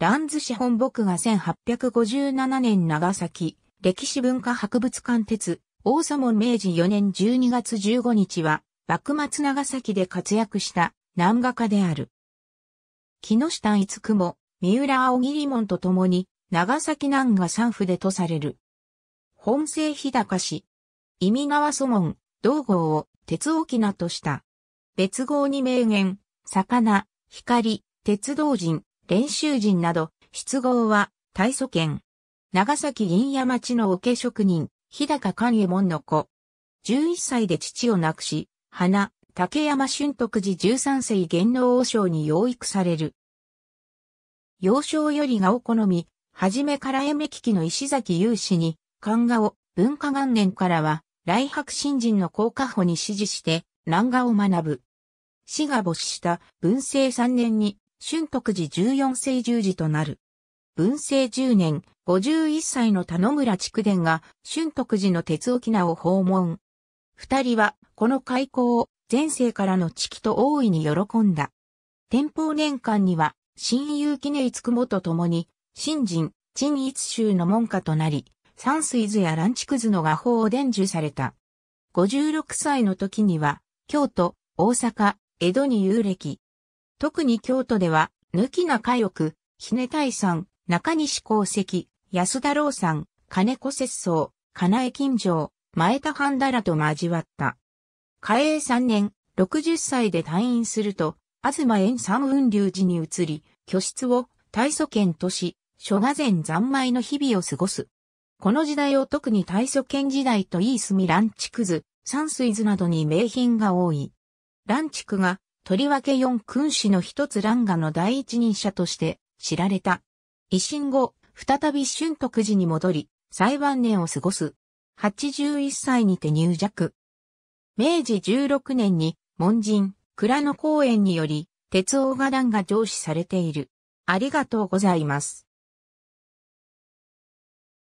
ランズ市本僕が1857年長崎、歴史文化博物館鉄、王左門明治4年12月15日は、幕末長崎で活躍した南画家である。木下五雲、三浦青桐門と共に、長崎南画三府でとされる。本性日高氏。意味川祖門、道号を鉄沖名とした。別号に名言、魚、光、鉄道人、練習人など、出号は、大祖県。長崎銀屋町の桶職人、日高勘右衛門の子。11歳で父を亡くし、花、竹山俊徳寺13世元能王将に養育される。幼少よりがお好み、はじめからえ目ききの石崎雄氏に、漢画を文化元年からは、来白新人の高加保に指示して、南画を学ぶ。死が没した文政3年に春徳寺十四世十字となる。文政十年、五十一歳の田野村畜伝が春徳寺の鉄沖縄を訪問。二人はこの開港を前世からの知己と大いに喜んだ。天保年間には親友記念つくもと共に、新人、陳一州の門下となり、山水図や乱畜図の画法を伝授された。五十六歳の時には、京都、大阪、江戸に遊歴、特に京都では、抜きな火く、ひねたいさん、中西功石、安田郎さん、金子節操、金江金城、前田半田らと交わった。嘉永3年、60歳で退院すると、東円三雲流寺に移り、居室を大祖剣とし、諸河前三昧の日々を過ごす。この時代を特に大祖剣時代といい住みランチクズ、山水図などに名品が多い。ランチクがとりわけ四君子の一つ乱画の第一人者として知られた。維新後、再び春徳寺に戻り、最晩年を過ごす。81歳にて入弱。明治16年に、門人、倉野公園により、鉄王画壇が上司されている。ありがとうございます。